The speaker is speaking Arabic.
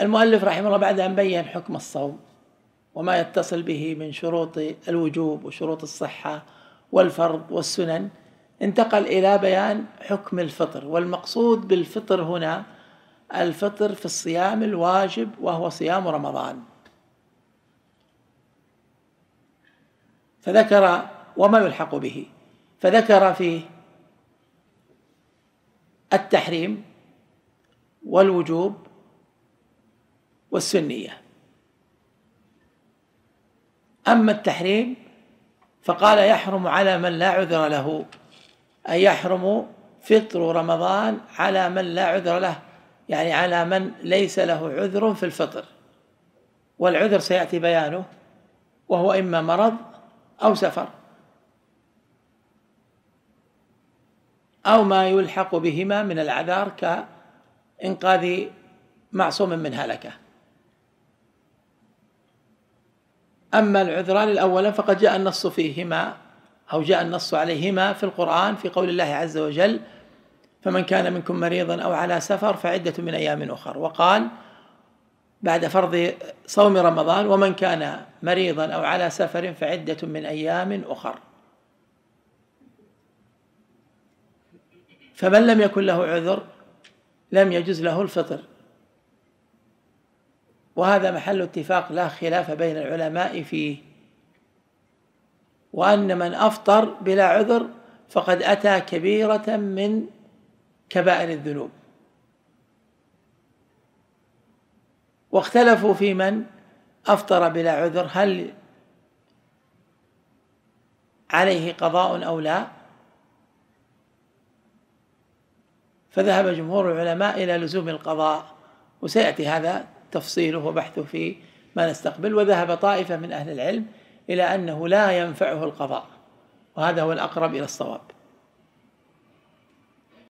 المؤلف رحمه الله بعد أن بين حكم الصوم وما يتصل به من شروط الوجوب وشروط الصحة والفرض والسنن انتقل إلى بيان حكم الفطر والمقصود بالفطر هنا الفطر في الصيام الواجب وهو صيام رمضان فذكر وما يلحق به فذكر فيه التحريم والوجوب والسنية أما التحريم فقال يحرم على من لا عذر له أي يحرم فطر رمضان على من لا عذر له يعني على من ليس له عذر في الفطر والعذر سيأتي بيانه وهو إما مرض أو سفر أو ما يلحق بهما من العذار كإنقاذ معصوم من هلكه أما العذران الأولان فقد جاء النص فيهما أو جاء النص عليهما في القرآن في قول الله عز وجل فمن كان منكم مريضا أو على سفر فعدة من أيام أخر وقال بعد فرض صوم رمضان ومن كان مريضا أو على سفر فعدة من أيام أخر فمن لم يكن له عذر لم يجز له الفطر وهذا محل اتفاق لا خلاف بين العلماء فيه وأن من أفطر بلا عذر فقد أتى كبيرة من كبائر الذنوب واختلفوا في من أفطر بلا عذر هل عليه قضاء أو لا فذهب جمهور العلماء إلى لزوم القضاء وسيأتي هذا تفصيله وبحثه في ما نستقبل وذهب طائفة من أهل العلم إلى أنه لا ينفعه القضاء وهذا هو الأقرب إلى الصواب